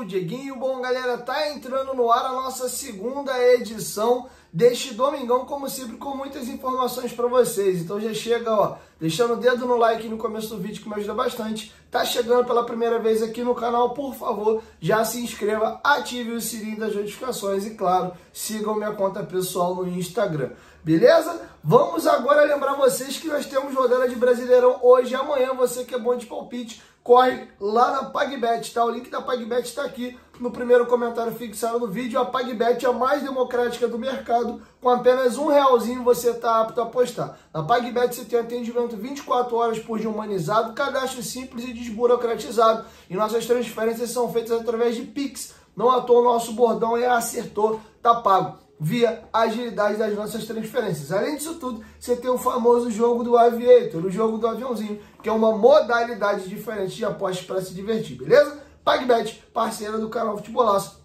sou o Dieguinho. Bom, galera, tá entrando no ar a nossa segunda edição deste domingão, como sempre, com muitas informações para vocês. Então já chega, ó, deixando o dedo no like no começo do vídeo que me ajuda bastante. Tá chegando pela primeira vez aqui no canal, por favor, já se inscreva, ative o sininho das notificações e, claro, sigam minha conta pessoal no Instagram. Beleza? Vamos agora lembrar vocês que nós temos rodada de Brasileirão hoje e amanhã. Você que é bom de palpite, corre lá na PagBet, tá? O link da PagBet está aqui no primeiro comentário fixado no vídeo. A PagBet é a mais democrática do mercado, com apenas um realzinho você está apto a apostar. Na PagBet você tem atendimento 24 horas por dia humanizado, cadastro simples e desburocratizado. E nossas transferências são feitas através de Pix. Não à toa, o nosso bordão é acertou, tá pago via agilidade das nossas transferências. Além disso tudo, você tem o famoso jogo do aviator, o jogo do aviãozinho, que é uma modalidade diferente de apostas para se divertir, beleza? PagBet, parceira do canal Futebolaço.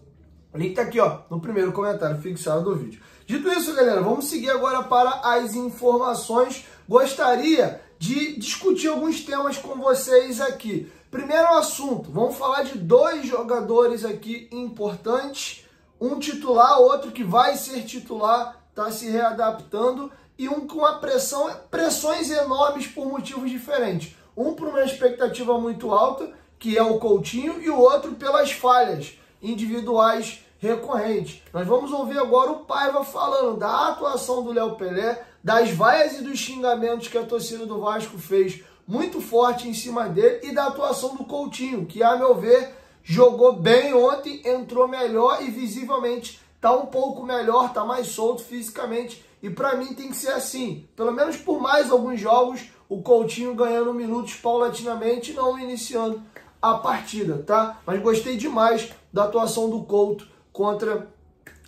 O link tá aqui, ó, no primeiro comentário fixado do vídeo. Dito isso, galera, vamos seguir agora para as informações. Gostaria de discutir alguns temas com vocês aqui. Primeiro assunto, vamos falar de dois jogadores aqui importantes um titular, outro que vai ser titular, está se readaptando e um com a pressão, pressões enormes por motivos diferentes. Um por uma expectativa muito alta, que é o Coutinho, e o outro pelas falhas individuais recorrentes. Nós vamos ouvir agora o Paiva falando da atuação do Léo Pelé, das vaias e dos xingamentos que a torcida do Vasco fez muito forte em cima dele e da atuação do Coutinho, que a meu ver jogou bem ontem, entrou melhor e visivelmente tá um pouco melhor, tá mais solto fisicamente. E para mim tem que ser assim. Pelo menos por mais alguns jogos, o Coutinho ganhando minutos paulatinamente, não iniciando a partida, tá? Mas gostei demais da atuação do Couto contra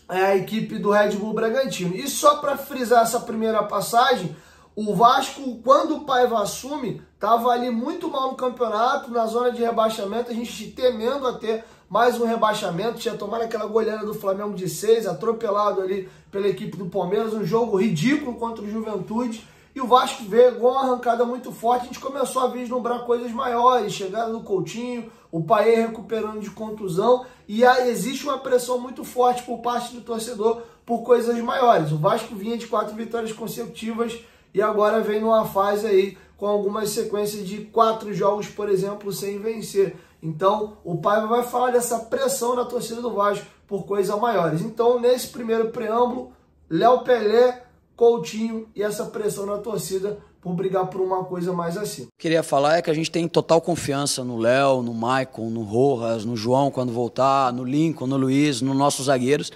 é, a equipe do Red Bull Bragantino. E só para frisar essa primeira passagem, o Vasco, quando o Paiva assume, estava ali muito mal no campeonato, na zona de rebaixamento, a gente temendo até mais um rebaixamento, tinha tomado aquela goleada do Flamengo de 6, atropelado ali pela equipe do Palmeiras, um jogo ridículo contra o Juventude, e o Vasco veio com uma arrancada muito forte, a gente começou a vislumbrar coisas maiores, chegada do Coutinho, o Paê recuperando de contusão, e existe uma pressão muito forte por parte do torcedor por coisas maiores. O Vasco vinha de quatro vitórias consecutivas, e agora vem numa fase aí com algumas sequências de quatro jogos, por exemplo, sem vencer. Então, o Paiva vai falar dessa pressão da torcida do Vasco por coisas maiores. Então, nesse primeiro preâmbulo, Léo Pelé, Coutinho e essa pressão na torcida por brigar por uma coisa mais assim. Queria falar é que a gente tem total confiança no Léo, no Maicon, no Rojas, no João quando voltar, no Lincoln, no Luiz, nos nossos zagueiros.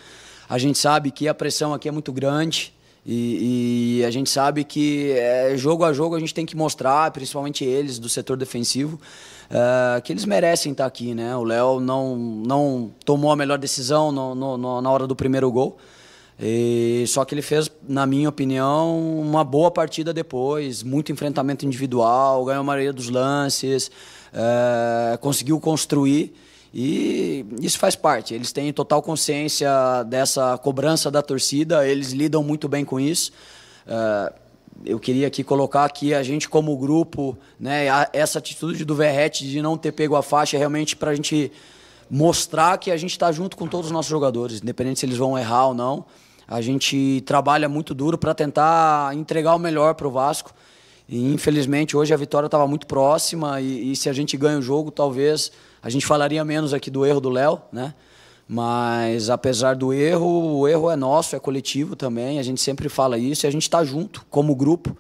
A gente sabe que a pressão aqui é muito grande. E, e, a gente sabe que é, jogo a jogo a gente tem que mostrar, principalmente eles do setor defensivo, ah, que eles merecem estar aqui. Né? O Léo não, não tomou a melhor decisão no, no, no, na hora do primeiro gol. E, só que ele fez, na minha opinião, uma boa partida depois, muito enfrentamento individual, ganhou a maioria dos lances, eh, conseguiu construir. E isso faz parte. Eles têm total consciência dessa cobrança da torcida, eles lidam muito bem com isso. Uh, eu queria aqui colocar que a gente, como grupo, né, essa atitude do Verrete de não ter pego a faixa é realmente para a gente mostrar que a gente está junto com todos os nossos jogadores, independente se eles vão errar ou não. A gente trabalha muito duro para tentar entregar o melhor para o Vasco. E infelizmente hoje a vitória estava muito próxima e, e, se a gente ganha o jogo, talvez a gente falaria menos aqui do erro do Léo, né? Mas apesar do erro, o erro é nosso, é coletivo também. A gente sempre fala isso e a gente está junto como grupo.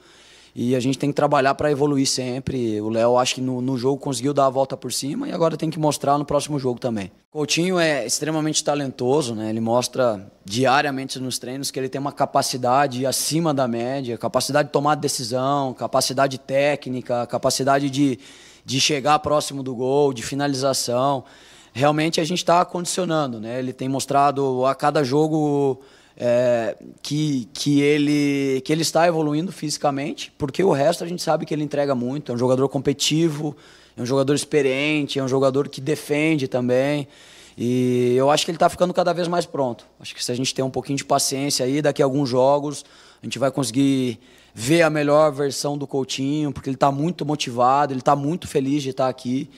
E a gente tem que trabalhar para evoluir sempre. O Léo, acho que no, no, jogo conseguiu dar a volta por cima e agora tem que mostrar no próximo jogo também. Coutinho é extremamente talentoso, né? Ele mostra diariamente nos treinos que ele tem uma capacidade acima da média, capacidade de tomar decisão, capacidade técnica, capacidade de, de chegar próximo do gol, de finalização. Realmente a gente está condicionando, né? Ele tem mostrado a cada jogo é, que, que, ele, que ele está evoluindo fisicamente, porque o resto a gente sabe que ele entrega muito. É um jogador competitivo, é um jogador experiente, é um jogador que defende também. E eu acho que ele está ficando cada vez mais pronto. Acho que se a gente tem um pouquinho de paciência aí, daqui a alguns jogos, a gente vai conseguir ver a melhor versão do Coutinho, porque ele está muito motivado, ele está muito feliz de estar tá aqui.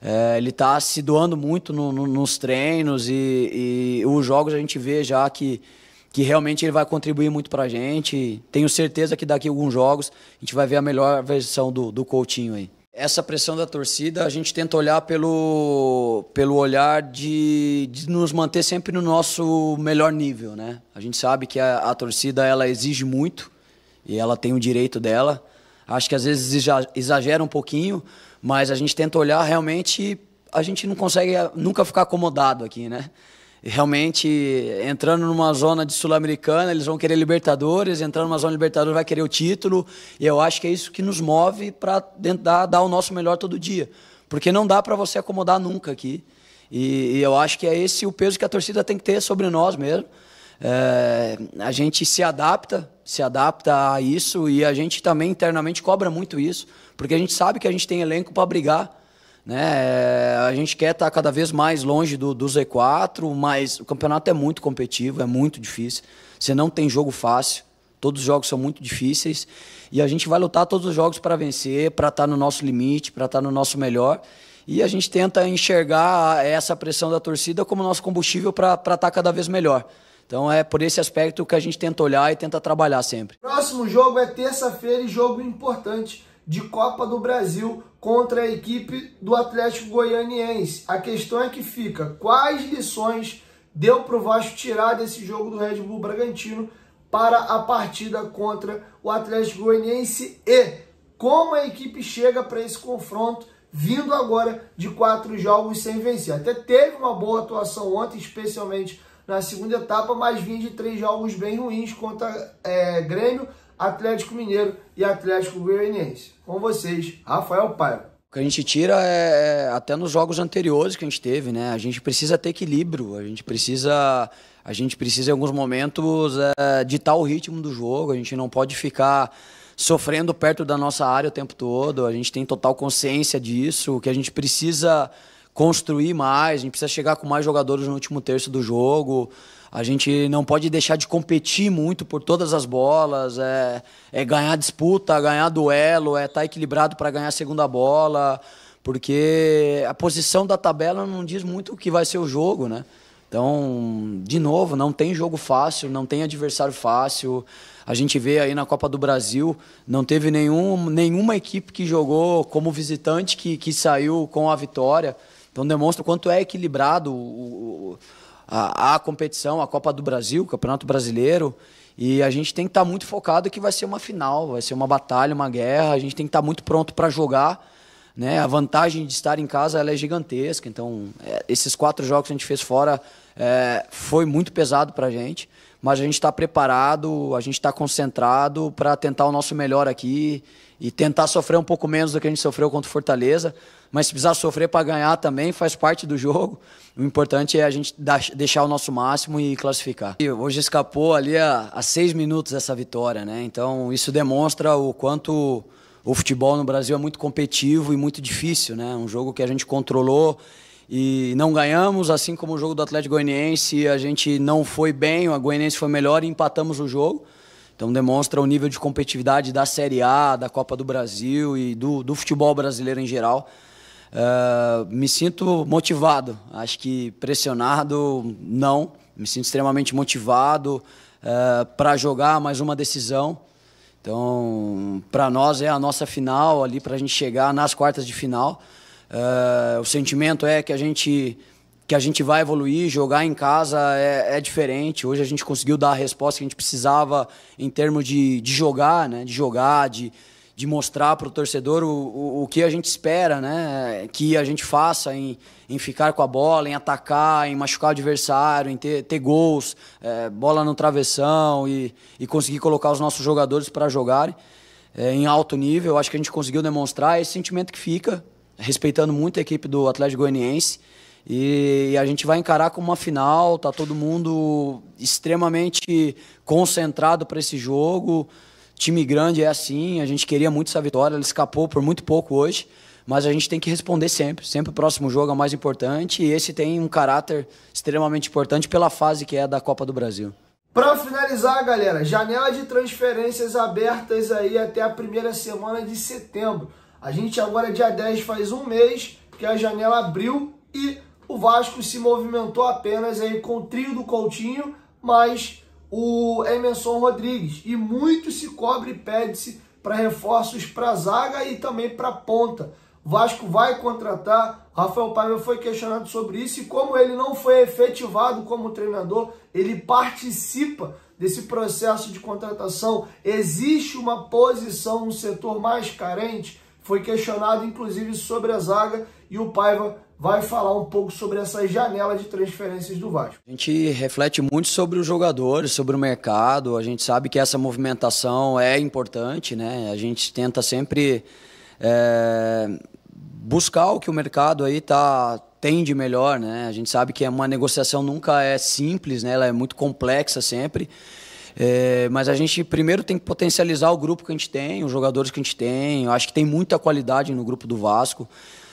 É, ele está se doando muito no, no, nos treinos e, e os jogos a gente vê já que que realmente ele vai contribuir muito para a gente. Tenho certeza que daqui a alguns jogos a gente vai ver a melhor versão do, do Coutinho aí. Essa pressão da torcida, a gente tenta olhar pelo, pelo olhar de, de nos manter sempre no nosso melhor nível, né? A gente sabe que a, a torcida, ela exige muito e ela tem o direito dela. Acho que às vezes exagera um pouquinho, mas a gente tenta olhar realmente, a gente não consegue eh, nunca ficar acomodado aqui, né? realmente entrando numa zona de sul-americana, eles vão querer Libertadores, entrando numa zona Libertadores vai querer o título, e eu acho que é isso que nos move para tentar dar o nosso melhor todo dia, porque não dá para você acomodar nunca aqui. E, e, eu acho que é esse o peso que a torcida tem que ter sobre nós mesmo. É, a gente se adapta, se adapta a isso e a gente também internamente cobra muito isso, porque a gente sabe que a gente tem elenco para brigar né? É, a gente quer estar cada vez mais longe do, do Z4, mas o campeonato é muito competitivo, é muito difícil. Você não tem jogo fácil. Todos os jogos são muito difíceis e a gente vai lutar todos os jogos para vencer, para estar tá no nosso limite, para estar tá no nosso melhor. E a gente tenta enxergar essa pressão da torcida como nosso combustível para estar tá cada vez melhor. Então é por esse aspecto que a gente tenta olhar e tenta trabalhar sempre. Próximo jogo é terça-feira e jogo importante de Copa do Brasil contra a equipe do Atlético Goianiense. A questão é que fica: quais lições deu para o Vasco tirar desse jogo do Red Bull Bragantino para a partida contra o Atlético Goianiense e como a equipe chega para esse confronto? Vindo agora de quatro jogos sem vencer. Até teve uma boa atuação ontem, especialmente na segunda etapa, mas vinha de três jogos bem ruins contra é, Grêmio, Atlético Mineiro e Atlético Goianiense. Com vocês, Rafael Paiva. O que a gente tira é, é até nos jogos anteriores que a gente teve, né? A gente precisa ter equilíbrio, a gente precisa, a gente precisa em alguns momentos é, ditar o ritmo do jogo. A gente não pode ficar sofrendo perto da nossa área o tempo todo. A gente tem total consciência disso, que a gente precisa construir mais, a gente precisa chegar com mais jogadores no último terço do jogo. A gente não pode deixar de competir muito por todas as bolas, é, é ganhar disputa, ganhar duelo, é estar tá equilibrado para ganhar a segunda bola, porque a posição da tabela não diz muito o que vai ser o jogo, né? Então, de novo, não tem jogo fácil, não tem adversário fácil. A gente vê aí na Copa do Brasil, não teve nenhum, nenhuma equipe que jogou como visitante que, que saiu com a vitória. Então demonstra o quanto é equilibrado o, a, a competição, a Copa do Brasil, o Campeonato Brasileiro. E a gente tem que estar tá muito focado que vai ser uma final, vai ser uma batalha, uma guerra. A gente tem que estar tá muito pronto para jogar. Né? A vantagem de estar em casa é gigantesca. Então, é, esses quatro jogos que a gente fez fora é, foi muito pesado para a gente. Mas a gente está preparado, a gente está concentrado para tentar o nosso melhor aqui e tentar sofrer um pouco menos do que a gente sofreu contra o Fortaleza. Mas se precisar sofrer para ganhar também, faz parte do jogo. O importante é a gente deixar o nosso máximo e classificar. E hoje escapou ali a, a seis minutos essa vitória, né? Então isso demonstra o quanto o futebol no Brasil é muito competitivo e muito difícil, né? Um jogo que a gente controlou e não ganhamos, assim como o jogo do Atlético Goianiense, a gente não foi bem, o Goianiense foi melhor e empatamos o jogo. Então demonstra o nível de competitividade da Série A, da Copa do Brasil e do, do futebol brasileiro em geral. Uh, me sinto motivado, acho que pressionado, não. Me sinto extremamente motivado uh, eh, para jogar mais uma decisão. Então, para nós é a nossa final ali, para a gente chegar nas quartas de final. Uh, o sentimento é que a gente que a gente vai evoluir, jogar em casa é, é, diferente. Hoje a gente conseguiu dar a resposta que a gente precisava em termos de, de jogar, né? De jogar, de, de mostrar para o torcedor o, o, que a gente espera, né? Que a gente faça em, em ficar com a bola, em atacar, em machucar o adversário, em ter, ter gols, é, bola no travessão e, e conseguir colocar os nossos jogadores para jogarem é, em alto nível. Acho que a gente conseguiu demonstrar esse sentimento que fica, respeitando muito a equipe do Atlético Goianiense. E a gente vai encarar como uma final, tá todo mundo extremamente concentrado para esse jogo. Time grande é assim, a gente queria muito essa vitória, ela escapou por muito pouco hoje, mas a gente tem que responder sempre. Sempre o próximo jogo é o mais importante e esse tem um caráter extremamente importante pela fase que é da Copa do Brasil. Para finalizar, galera, janela de transferências abertas aí até a primeira semana de setembro. A gente agora, dia 10, faz um mês que a janela abriu e o Vasco se movimentou apenas aí com o trio do Coutinho, mas o Emerson Rodrigues. E muito se cobre e pede-se para reforços para a zaga e também para a ponta. O Vasco vai contratar. Rafael Paiva foi questionado sobre isso e como ele não foi efetivado como treinador, ele participa desse processo de contratação. Existe uma posição no setor mais carente? Foi questionado inclusive sobre a zaga e o Paiva vai falar um pouco sobre essa janela de transferências do Vasco. A gente reflete muito sobre os jogadores, sobre o mercado, a gente sabe que essa movimentação é importante, né? A gente tenta sempre é, buscar o que o mercado aí tá, tem de melhor, né? A gente sabe que é uma negociação nunca é simples, né? Ela é muito complexa sempre. É, mas a gente primeiro tem que potencializar o grupo que a gente tem, os jogadores que a gente tem. Eu acho que tem muita qualidade no grupo do Vasco.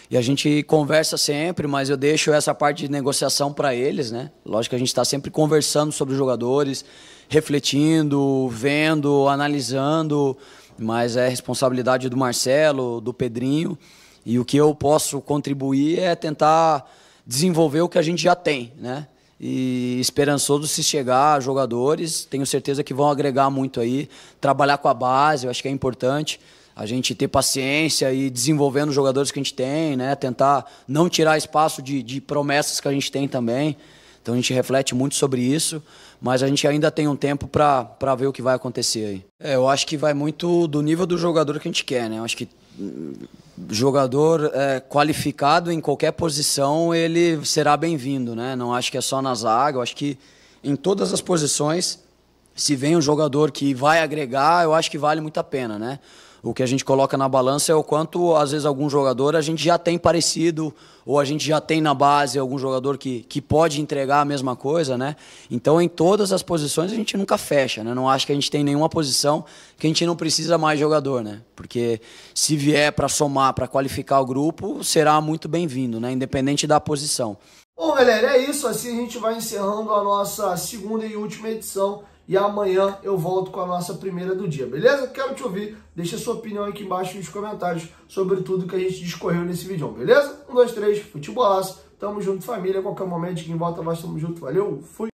E a gente conversa sempre, mas eu deixo essa parte de negociação para eles, né? Lógico que a gente está sempre conversando sobre os jogadores, refletindo, vendo, analisando, mas é responsabilidade do Marcelo, do Pedrinho, e o que eu posso contribuir é tentar desenvolver o que a gente já tem, né? E esperançoso se chegar jogadores, tenho certeza que vão agregar muito aí, trabalhar com a base, eu acho que é importante a gente ter paciência e desenvolvendo os jogadores que a gente tem, né? Tentar não tirar espaço de, de promessas que a gente tem também. Então a gente reflete muito sobre isso, mas a gente ainda tem um tempo para ver o que vai acontecer aí. É, eu acho que vai muito do nível do jogador que a gente quer, né? Eu acho que hum, jogador é, qualificado em qualquer posição ele será bem-vindo, né? Não acho que é só na zaga, eu acho que em todas as posições se vem um jogador que vai agregar, eu acho que vale muito a pena, né? O que a gente coloca na balança é o quanto, às vezes, algum jogador a gente já tem parecido, ou a gente já tem na base algum jogador que, que pode entregar a mesma coisa, né? Então, em todas as posições, a gente nunca fecha, né? Não acho que a gente tem nenhuma posição que a gente não precisa mais jogador, né? Porque se vier para somar, para qualificar o grupo, será muito bem-vindo, né? Independente da posição. Bom, galera, é isso. Assim a gente vai encerrando a nossa segunda e última edição e amanhã eu volto com a nossa primeira do dia, beleza? Quero te ouvir, deixa sua opinião aqui embaixo nos comentários sobre tudo que a gente discorreu nesse vídeo, beleza? Um, dois, três, futebolaço, tamo junto família, qualquer momento, quem volta mais, tamo junto, valeu, fui!